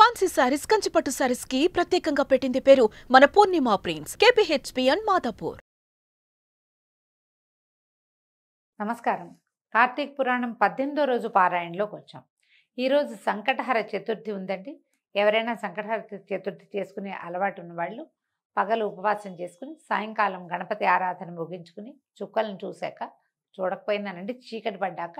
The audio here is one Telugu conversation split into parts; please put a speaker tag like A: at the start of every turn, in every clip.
A: ఫ్యాన్సీ శారీస్ కంచిపట్టు శారీస్ కి ప్రత్యేకంగా పెట్టింది పేరు మన Purnima prince KPHB and Madhapur నమస్కారం కార్తీక్ పురాణం పద్దెనిమిదో రోజు పారాయణలోకి వచ్చాం ఈరోజు సంకటహర చతుర్థి ఉందండి ఎవరైనా సంకటహర చతుర్థి చేసుకునే అలవాటు ఉన్నవాళ్ళు పగలు ఉపవాసం చేసుకుని సాయంకాలం గణపతి ఆరాధన ముగించుకుని చుక్కలను చూశాక చూడకపోయిందనండి చీకటి పడ్డాక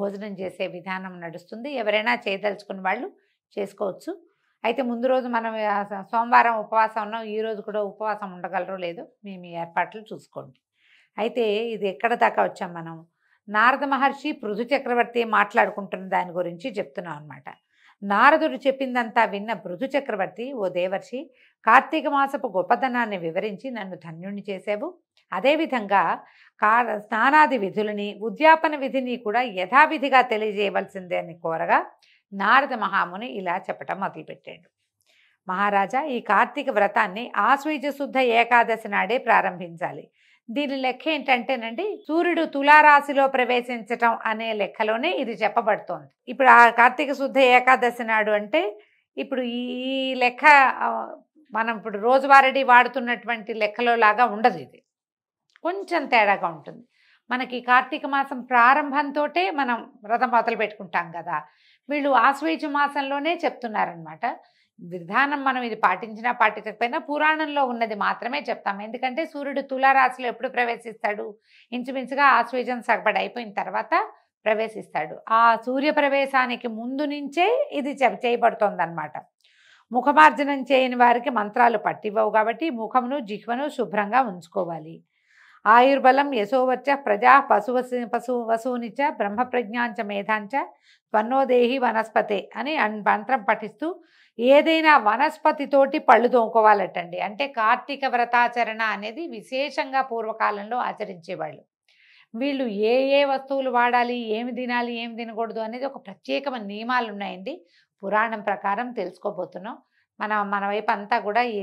A: భోజనం చేసే విధానం నడుస్తుంది ఎవరైనా చేయదలుచుకున్న వాళ్ళు చేసుకోవచ్చు అయితే ముందు రోజు మనం సోమవారం ఉపవాసం ఉన్నాం ఈరోజు కూడా ఉపవాసం ఉండగలరో లేదో మేము ఏర్పాట్లు చూసుకోండి అయితే ఇది ఎక్కడ దాకా వచ్చాం మనం నారద మహర్షి పృథు చక్రవర్తి మాట్లాడుకుంటున్న దాని గురించి చెప్తున్నాం అనమాట నారదుడు చెప్పిందంతా విన్న పృథు చక్రవర్తి ఓ దేవర్షి కార్తీక మాసపు గొప్పతనాన్ని వివరించి నన్ను ధన్యుణ్ణి చేసావు అదేవిధంగా కా స్నానాది విధులని ఉద్యాపన విధిని కూడా యథావిధిగా తెలియజేయవలసిందే అని కోరగా నారద మహాముని ఇలా చెప్పటం మొదలుపెట్టాడు మహారాజా ఈ కార్తీక వ్రతాన్ని ఆశ్వీజ శుద్ధ ఏకాదశి నాడే ప్రారంభించాలి దీని లెక్క ఏంటంటేనండి సూర్యుడు తులారాశిలో ప్రవేశించటం అనే లెక్కలోనే ఇది చెప్పబడుతోంది ఇప్పుడు ఆ కార్తీక శుద్ధ ఏకాదశి నాడు అంటే ఇప్పుడు ఈ లెక్క మనం ఇప్పుడు రోజువారీ వాడుతున్నటువంటి లెక్కలో లాగా ఉండదు ఇది కొంచెం తేడాగా ఉంటుంది మనకి కార్తీక మాసం ప్రారంభంతో మనం వ్రతం మొదలు పెట్టుకుంటాం కదా వీళ్ళు ఆశ్వేజ మాసంలోనే చెప్తున్నారనమాట విధానం మనం ఇది పాటించినా పాటించకపోయినా పురాణంలో ఉన్నది మాత్రమే చెప్తాం ఎందుకంటే సూర్యుడు తులారాశిలో ఎప్పుడు ప్రవేశిస్తాడు ఇంచుమించుగా ఆశ్వేజం సగపడి అయిపోయిన తర్వాత ప్రవేశిస్తాడు ఆ సూర్య ప్రవేశానికి ముందు నుంచే ఇది చేయబడుతోందనమాట ముఖమార్జనం చేయని వారికి మంత్రాలు పట్టివ్వవు కాబట్టి ముఖమును జిహ్వను శుభ్రంగా ఉంచుకోవాలి ఆయుర్బలం యశోవచ్చ ప్రజా పశు పశు వసూనిచ బ్రహ్మప్రజ్ఞాంచ మేధాంచ త్వన్నోదేహి వనస్పతే అని మంత్రం పఠిస్తూ ఏదైనా వనస్పతితోటి పళ్ళు తోముకోవాలటండి అంటే కార్తీక వ్రతాచరణ అనేది విశేషంగా పూర్వకాలంలో ఆచరించేవాళ్ళు వీళ్ళు ఏ ఏ వస్తువులు వాడాలి ఏమి తినాలి ఏమి తినకూడదు అనేది ఒక ప్రత్యేకమైన నియమాలు ఉన్నాయండి పురాణం ప్రకారం తెలుసుకోబోతున్నాం మన మన వైపు అంతా కూడా ఈ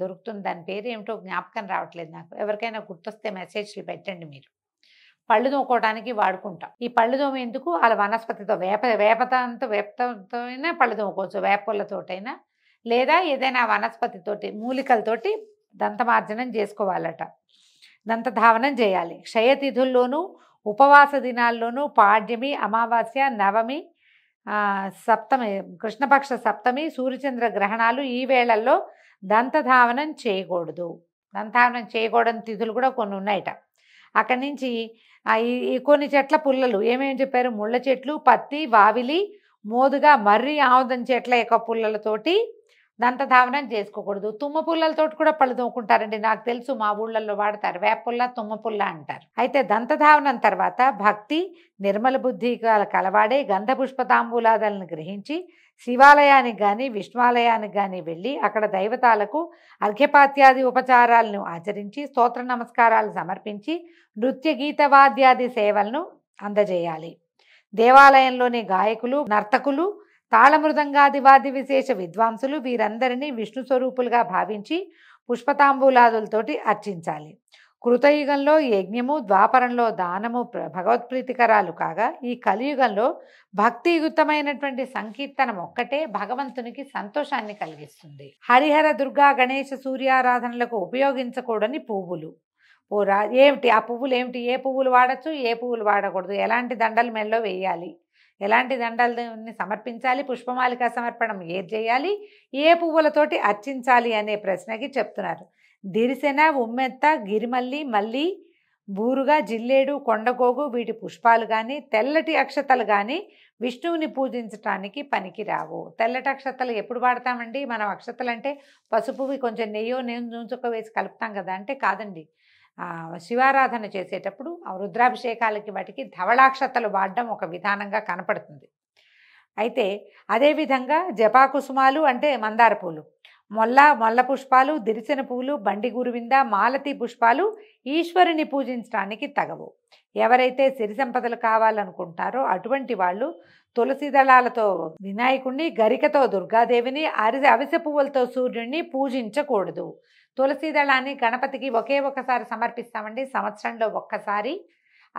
A: దొరుకుతుంది దాని పేరు ఏమిటో జ్ఞాపకం రావట్లేదు నాకు ఎవరికైనా గుర్తొస్తే మెసేజ్లు పెట్టండి మీరు పళ్ళు తోముకోవడానికి వాడుకుంటాం ఈ పళ్ళు తోమేందుకు వాళ్ళ వనస్పతితో వేప వేపతంతో వేపతంతో అయినా పళ్ళు తోముకోవచ్చు వేపలతోటైనా లేదా ఏదైనా వనస్పతితోటి మూలికలతోటి దంతమార్జనం చేసుకోవాలట దంతధావనం చేయాలి క్షయతిథుల్లోనూ ఉపవాస దినాల్లోనూ పాడ్యమి అమావాస్య నవమి సప్తమి కృష్ణపక్ష సప్తమి సూర్యచంద్ర గ్రహణాలు ఈ వేళల్లో దంతధావనం చేయకూడదు దంతధావనం చేయకూడని తిథులు కూడా కొన్ని ఉన్నాయట అక్కడి నుంచి ఈ కొన్ని చెట్ల పుల్లలు ఏమేమి చెప్పారు ముళ్ళ చెట్లు పత్తి వావిలి మోదుగా మర్రి ఆముదం చెట్ల యొక్క పుల్లలతోటి దంత ధావనం చేసుకోకూడదు తుమ్మ పుల్లలతో కూడా పళ్ళు తోముకుంటారండి నాకు తెలుసు మా ఊళ్ళల్లో వాడతారు వేపుల్ల తుమ్మ పుల్ల అంటారు అయితే దంత ధావనం తర్వాత భక్తి నిర్మల బుద్ధి కలవాడే గంధ పుష్పతాంబూలాదాలను గ్రహించి శివాలయానికి కానీ విష్ణువాలయానికి కానీ వెళ్ళి అక్కడ దైవతాలకు అర్ఘ్యపాత్యాది ఉపచారాలను ఆచరించి స్తోత్ర నమస్కారాలు సమర్పించి నృత్య గీతవాద్యాది సేవలను అందజేయాలి దేవాలయంలోని గాయకులు నర్తకులు తాళమృదంగాదివాది విశేష విద్వాంసులు వీరందరినీ విష్ణు స్వరూపులుగా భావించి పుష్పతాంబూలాదులతోటి అర్చించాలి కృతయుగంలో యజ్ఞము ద్వాపరంలో దానము భగవత్ప్రీతికరాలు కాగా ఈ కలియుగంలో భక్తియుక్తమైనటువంటి సంకీర్తనం ఒక్కటే భగవంతునికి సంతోషాన్ని కలిగిస్తుంది హరిహర దుర్గా గణేష సూర్యారాధనలకు ఉపయోగించకూడని పువ్వులు ఓ రా ఏమిటి ఆ పువ్వులు ఏమిటి ఏ పువ్వులు వాడచ్చు ఏ పువ్వులు వాడకూడదు ఎలాంటి దండలు మెల్లో వేయాలి ఎలాంటి దండల్ని సమర్పించాలి పుష్పమాలిక సమర్పణం ఏది చేయాలి ఏ పువ్వులతోటి అర్చించాలి అనే ప్రశ్నకి చెప్తున్నారు దిరిసెన ఉమ్మెత్త గిరిమల్లి మల్లి బూరుగా జిల్లేడు కొండగోగు వీటి పుష్పాలు కానీ తెల్లటి అక్షతలు కానీ విష్ణువుని పూజించటానికి పనికిరావు తెల్లటి అక్షతలు ఎప్పుడు వాడతామండి మనం అక్షతలు అంటే పసుపువి కొంచెం నెయ్యో నేను నూంచుక వేసి కలుపుతాం కదా అంటే కాదండి శివారాధన చేసేటప్పుడు రుద్రాభిషేకాలకి వాటికి ధవళాక్షతలు వాడడం ఒక విధానంగా కనపడుతుంది అయితే అదేవిధంగా జపాకుసుమాలు అంటే మందార పూలు మొల్ల మొల్ల పుష్పాలు దిరిసిన పూలు బండి గురువింద మాలతి పుష్పాలు ఈశ్వరుని పూజించడానికి తగవు ఎవరైతే సిరి సంపదలు కావాలనుకుంటారో అటువంటి వాళ్ళు తులసి దళాలతో వినాయకుణ్ణి గరికతో దుర్గాదేవిని అరిసె అవిసె పువ్వులతో సూర్యుడిని పూజించకూడదు తులసి దళాన్ని గణపతికి ఒకే ఒకసారి సమర్పిస్తామండి సంవత్సరంలో ఒక్కసారి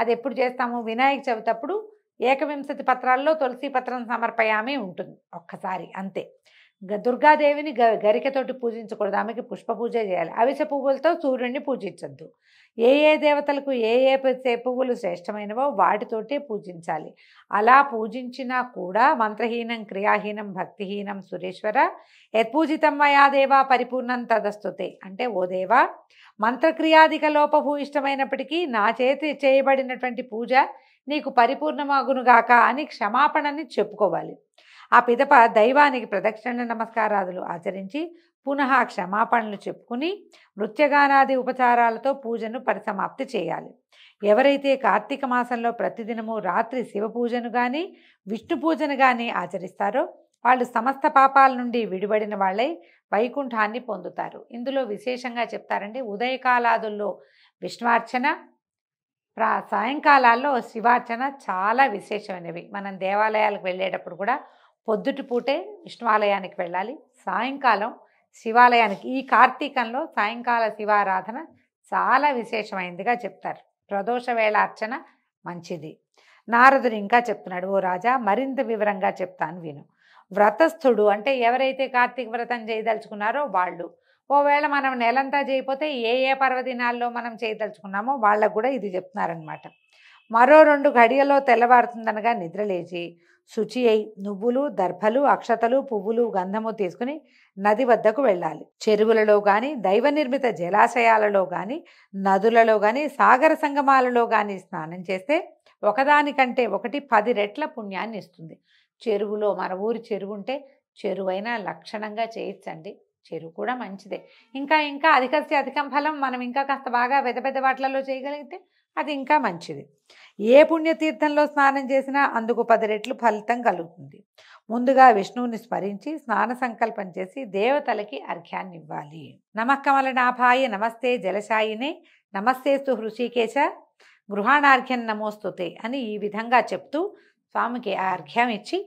A: అది ఎప్పుడు చేస్తాము వినాయక చవితప్పుడు ఏకవింశతి పత్రాల్లో తులసి పత్రం సమర్పయామే ఉంటుంది ఒక్కసారి అంతే దుర్గాదేవిని గ గరికతోటి పూజించకూడదు ఆమెకి పుష్ప పూజ చేయాలి అవిసె పువ్వులతో సూర్యుడిని పూజించద్దు ఏ ఏ దేవతలకు ఏ ఏ పువ్వులు శ్రేష్టమైనవో వాటితోటే పూజించాలి అలా పూజించినా కూడా మంత్రహీనం క్రియాహీనం భక్తిహీనం సురేశ్వర యత్పూజితం మయా దేవా పరిపూర్ణం తదస్తుతే అంటే ఓ దేవా మంత్రక్రియాధిక లోపభూయిష్టమైనప్పటికీ నా చేతి చేయబడినటువంటి పూజ నీకు పరిపూర్ణమాగునుగాక అని క్షమాపణని చెప్పుకోవాలి ఆ పిదప దైవానికి ప్రదక్షిణ నమస్కారాదులు ఆచరించి పునః క్షమాపణలు చెప్పుకుని నృత్యగానాది ఉపచారాలతో పూజను పరిసమాప్తి చేయాలి ఎవరైతే కార్తీక మాసంలో ప్రతిదినము రాత్రి శివ పూజను కానీ విష్ణు పూజను కానీ ఆచరిస్తారో వాళ్ళు సమస్త పాపాల నుండి విడిబడిన వాళ్ళై వైకుంఠాన్ని పొందుతారు ఇందులో విశేషంగా చెప్తారండి ఉదయకాలాదుల్లో విష్ణువార్చన ప్రా సాయంకాలాల్లో శివార్చన చాలా విశేషమైనవి మనం దేవాలయాలకు వెళ్ళేటప్పుడు కూడా పొద్దుటి పూటే విష్ణువాలయానికి వెళ్ళాలి సాయంకాలం శివాలయానికి ఈ కార్తీకంలో సాయంకాల శివారాధన చాలా విశేషమైందిగా చెప్తారు ప్రదోష వేళ అర్చన మంచిది నారదుడు ఇంకా చెప్తున్నాడు ఓ రాజా మరింత వివరంగా చెప్తాను విను వ్రతస్థుడు అంటే ఎవరైతే కార్తీక వ్రతం చేయదలుచుకున్నారో వాళ్ళు ఓవేళ మనం నెలంతా చేయకపోతే ఏ ఏ పర్వదినాల్లో మనం చేయదలుచుకున్నామో వాళ్ళకు కూడా ఇది చెప్తున్నారనమాట మరో రెండు ఘడియలో తెల్లవారుతుందనగా నిద్రలేచి శుచి అయి నువ్వులు దర్భలు అక్షతలు పువ్వులు గంధము తీసుకుని నది వద్దకు వెళ్ళాలి చెరువులలో గాని దైవ నిర్మిత జలాశయాలలో గాని నదులలో గాని సాగర సంగమాలలో గాని స్నానం చేస్తే ఒకదానికంటే ఒకటి పది రెట్ల పుణ్యాన్ని ఇస్తుంది చెరువులో మన ఊరి చెరువు ఉంటే చెరువైనా లక్షణంగా చేయించండి చెరువు కూడా మంచిదే ఇంకా ఇంకా అధికస్య అధికం ఫలం మనం ఇంకా కాస్త బాగా పెద్ద పెద్ద వాటిలలో చేయగలిగితే అది ఇంకా మంచిది ఏ పుణ్యతీర్థంలో స్నానం చేసినా అందుకు పది రెట్లు ఫలితం కలుగుతుంది ముందుగా విష్ణువుని స్మరించి స్నాన సంకల్పం చేసి దేవతలకి అర్ఘ్యాన్ని ఇవ్వాలి నమకమలనాభాయ నమస్తే జలశాయినే సు హృషికేశ గృహాణార్ఘ్యం నమోస్తుతే అని ఈ విధంగా చెప్తూ స్వామికి ఆ అర్ఘ్యం ఇచ్చి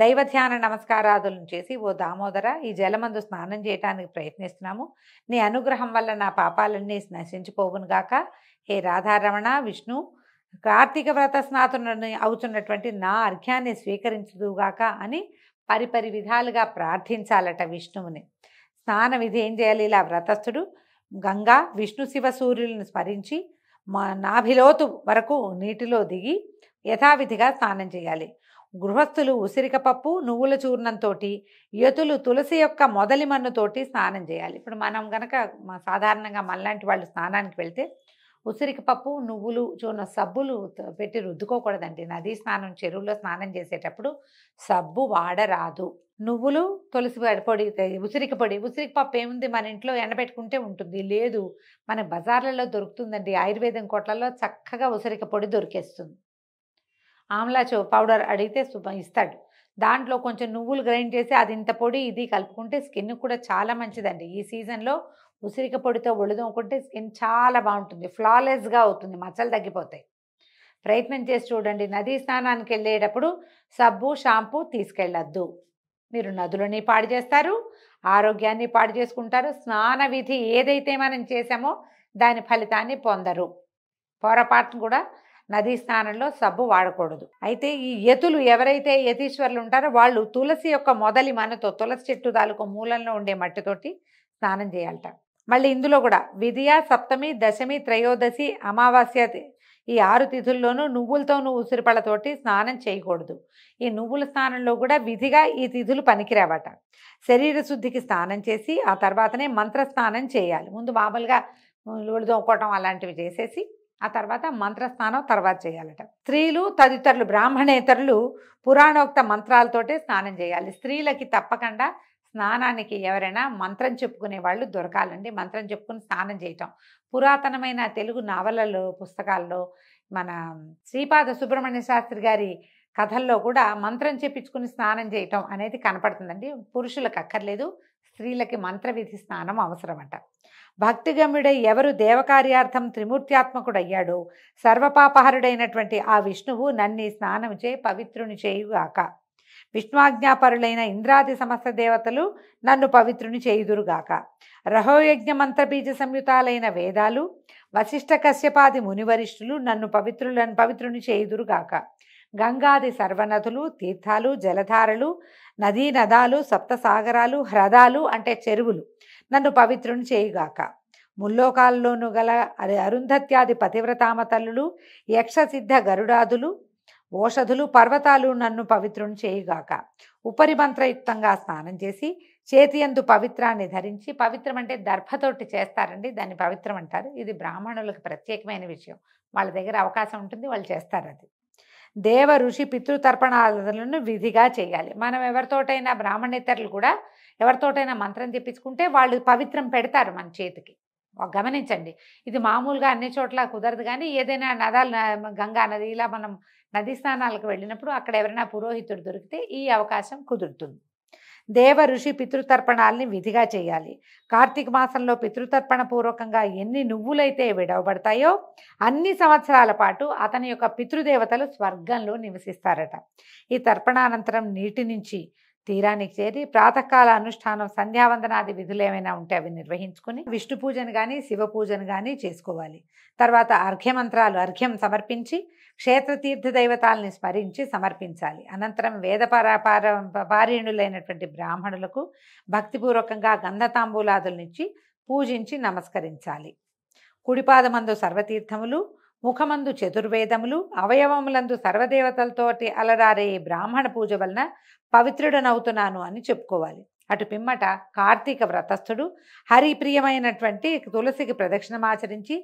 A: దైవ ధ్యాన నమస్కారాదులను చేసి ఓ దామోదర ఈ జలమందు స్నానం చేయటానికి ప్రయత్నిస్తున్నాము నీ అనుగ్రహం వల్ల నా పాపాలన్నీ నశించిపోవునుగాక హే రాధారమణ విష్ణు కార్తీక వ్రత స్నాతుని అవుతున్నటువంటి నా అర్ఘ్యాన్ని స్వీకరించుదుగాక అని పరిపరి విధాలుగా ప్రార్థించాలట విష్ణువుని స్నాన విధి ఏం చేయాలి ఇలా వ్రతస్థుడు గంగా విష్ణు శివ సూర్యులను స్మరించి మా నాభిలోతు వరకు నీటిలో దిగి యథావిధిగా స్నానం చేయాలి గృహస్థులు ఉసిరికపప్పు నువ్వుల చూర్ణంతో యతులు తులసి యొక్క మొదలి మన్నుతోటి స్నానం చేయాలి ఇప్పుడు మనం గనక సాధారణంగా మనలాంటి వాళ్ళు స్నానానికి వెళ్తే ఉసిరికపప్పు నువ్వులు చూర్ణ సబ్బులు పెట్టి రుద్దుకోకూడదండి నదీ స్నానం చెరువులో స్నానం చేసేటప్పుడు సబ్బు వాడరాదు నువ్వులు తులసి పొడి ఉసిరికి పొడి ఉసిరికి పప్పు ఏముంది మన ఇంట్లో ఎండబెట్టుకుంటే ఉంటుంది లేదు మన బజార్లలో దొరుకుతుందండి ఆయుర్వేదం కోట్లలో చక్కగా ఉసిరిక పొడి దొరికేస్తుంది ఆమ్లా చో పౌడర్ అడిగితే ఇస్తాడు దాంట్లో కొంచెం నువ్వులు గ్రైండ్ చేసి అది ఇంత పొడి ఇది కలుపుకుంటే స్కిన్ కూడా చాలా మంచిదండి ఈ సీజన్లో ఉసిరిక పొడితో ఒళ్ళుదొంకుంటే స్కిన్ చాలా బాగుంటుంది ఫ్లాలెస్గా అవుతుంది మచ్చలు తగ్గిపోతాయి ప్రయత్నం చేసి చూడండి నదీ స్నానానికి వెళ్ళేటప్పుడు సబ్బు షాంపూ తీసుకెళ్ళొద్దు మీరు నదులని పాడు చేస్తారు ఆరోగ్యాన్ని పాడు చేసుకుంటారు స్నాన విధి ఏదైతే మనం చేశామో దాని ఫలితాన్ని పొందరు పొరపాటును కూడా నదీ స్నానంలో సబ్బు వాడకూడదు అయితే ఈ యతులు ఎవరైతే యతీశ్వరులు ఉంటారో వాళ్ళు తులసి యొక్క మొదలి మనతో తులసి చెట్టు తాలూకు మూలంలో ఉండే మట్టితోటి స్నానం చేయాలట మళ్ళీ ఇందులో కూడా విధియ సప్తమి దశమి త్రయోదశి అమావాస్య ఈ ఆరు తిథుల్లోనూ నువ్వులతో నువ్వు ఉసిరిపళ్ళతోటి స్నానం చేయకూడదు ఈ నువ్వుల స్నానంలో కూడా విధిగా ఈ తిథులు పనికిరావట శరీర శుద్ధికి స్నానం చేసి ఆ తర్వాతనే మంత్ర స్నానం చేయాలి ముందు మామూలుగా నువ్వులు తోముకోవటం అలాంటివి చేసేసి ఆ తర్వాత మంత్రస్నానం తర్వాత చేయాలట స్త్రీలు తదితరులు బ్రాహ్మణేతరులు పురాణోక్త మంత్రాలతోటే స్నానం చేయాలి స్త్రీలకి తప్పకుండా స్నానానికి ఎవరైనా మంత్రం చెప్పుకునే వాళ్ళు దొరకాలండి మంత్రం చెప్పుకుని స్నానం చేయటం పురాతనమైన తెలుగు నవలలో పుస్తకాల్లో మన శ్రీపాద సుబ్రహ్మణ్య శాస్త్రి గారి కథల్లో కూడా మంత్రం చెప్పించుకుని స్నానం చేయటం అనేది కనపడుతుందండి పురుషులకు అక్కర్లేదు స్త్రీలకి మంత్రవిధి స్నానం అవసరమట భక్తిగమ్యుడై ఎవరు దేవకార్యార్థం త్రిమూర్త్యాత్మకుడయ్యాడో సర్వపాపహరుడైనటువంటి ఆ విష్ణువు నన్ని స్నానం చే పవిత్రుని చేయుగాక విష్ణువాజ్ఞాపరులైన ఇంద్రాది సమస్త దేవతలు నన్ను పవిత్రుని చేయుదురుగాక రహోయజ్ఞ మంత్రబీజ సంయుతాలైన వేదాలు వశిష్ఠ కశ్యపాది మునివరిష్ఠులు నన్ను పవిత్రులను పవిత్రుని చేయుదురుగాక గంగాది సర్వనదులు తీర్థాలు జలధారలు నదీ నదాలు సప్తసాగరాలు హ్రదాలు అంటే చెరువులు నన్ను పవిత్రుని చేయుగాక ముల్లోకాల్లోనూ గల అరుంధత్యాది పతివ్రతామతల్లులు యక్షసిద్ధ గరుడాదులు ఓషధులు పర్వతాలు నన్ను పవిత్రుని చేయుగాక ఉపరిమంత్రయుక్తంగా స్నానం చేసి చేతియందు పవిత్రాన్ని ధరించి పవిత్రం అంటే దర్భతోటి చేస్తారండి దాన్ని పవిత్రం అంటారు ఇది బ్రాహ్మణులకు ప్రత్యేకమైన విషయం వాళ్ళ దగ్గర అవకాశం ఉంటుంది వాళ్ళు చేస్తారు అది దేవ ఋషి పితృతర్పణాలను విధిగా చేయాలి మనం ఎవరితోటైనా బ్రాహ్మణేతరులు కూడా ఎవరితోటైనా మంత్రం తెప్పించుకుంటే వాళ్ళు పవిత్రం పెడతారు మన చేతికి గమనించండి ఇది మామూలుగా అన్ని చోట్ల కుదరదు కానీ ఏదైనా నదాలు గంగా నది ఇలా మనం నదీ స్నానాలకు వెళ్ళినప్పుడు అక్కడ ఎవరైనా పురోహితుడు దొరికితే ఈ అవకాశం కుదురుతుంది దేవ ఋషి పితృతర్పణాల్ని విధిగా చేయాలి కార్తీక మాసంలో పితృతర్పణ పూర్వకంగా ఎన్ని నువ్వులైతే విడవబడతాయో అన్ని సంవత్సరాల పాటు అతని యొక్క పితృదేవతలు స్వర్గంలో నివసిస్తారట ఈ తర్పణానంతరం నీటి నుంచి తీరానికి చేరి ప్రాతకాల అనుష్ఠానం సంధ్యావందనాది విధులు ఏమైనా ఉంటే అవి నిర్వహించుకుని విష్ణు పూజను కానీ శివ పూజను కానీ చేసుకోవాలి తర్వాత అర్ఘ్యమంత్రాలు అర్ఘ్యం సమర్పించి క్షేత్రతీర్థ దైవతాలని స్మరించి సమర్పించాలి అనంతరం వేద పార బ్రాహ్మణులకు భక్తిపూర్వకంగా గంధతాంబూలాదులనిచ్చి పూజించి నమస్కరించాలి కుడిపాదమందు సర్వతీర్థములు ముఖమందు చతుర్వేదములు అవయవములందు సర్వదేవతలతోటి అలరారే బ్రాహ్మణ పూజ వలన పవిత్రుడనవుతున్నాను అని చెప్పుకోవాలి అటు పిమ్మట కార్తీక వ్రతస్థుడు హరిప్రియమైనటువంటి తులసికి ప్రదక్షిణమాచరించి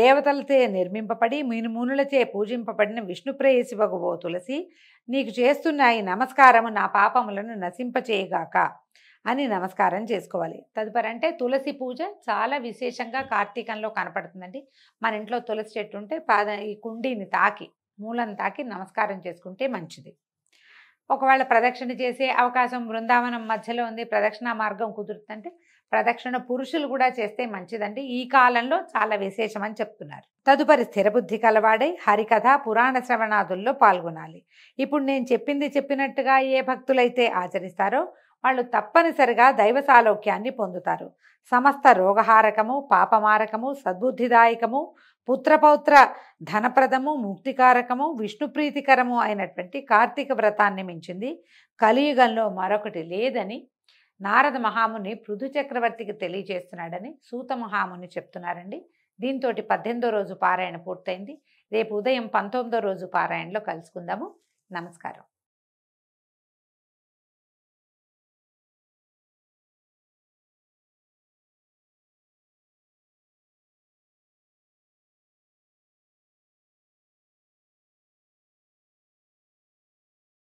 A: దేవతలచే నిర్మింపబడి మీనుమూనులచే పూజింపబడిన విష్ణుప్రేయసివగువో తులసి నీకు చేస్తున్న ఈ నమస్కారము నా పాపములను నశింపచేయగాక అని నమస్కారం చేసుకోవాలి తదుపరి అంటే తులసి పూజ చాలా విశేషంగా కార్తీకంలో కనపడుతుందండి మన ఇంట్లో తులసి చెట్టు ఉంటే పాద ఈ కుండీని తాకి మూలను తాకి నమస్కారం చేసుకుంటే మంచిది ఒకవేళ ప్రదక్షిణ చేసే అవకాశం బృందావనం మధ్యలో ఉంది ప్రదక్షిణ మార్గం కుదురుతుందంటే ప్రదక్షిణ పురుషులు కూడా చేస్తే మంచిదండి ఈ కాలంలో చాలా విశేషమని చెప్తున్నారు తదుపరి స్థిరబుద్ధి కలవాడై హరికథ పురాణ శ్రవణాదుల్లో పాల్గొనాలి ఇప్పుడు నేను చెప్పింది చెప్పినట్టుగా ఏ భక్తులైతే ఆచరిస్తారో వాళ్ళు తప్పనిసరిగా దైవసాలోక్యాన్ని పొందుతారు సమస్త రోగహారకము పాపమారకము సద్బుద్ధిదాయకము పుత్రపౌత్ర ధనప్రదము ముక్తికారకము విష్ణుప్రీతికరము అయినటువంటి కార్తీక వ్రతాన్ని మించింది కలియుగంలో మరొకటి లేదని నారద మహాముని పృథు చక్రవర్తికి తెలియజేస్తున్నాడని సూత మహాముని చెప్తున్నారండి దీంతో పద్దెనిమిదో రోజు పారాయణ పూర్తయింది రేపు ఉదయం పంతొమ్మిదో రోజు పారాయణలో కలుసుకుందాము నమస్కారం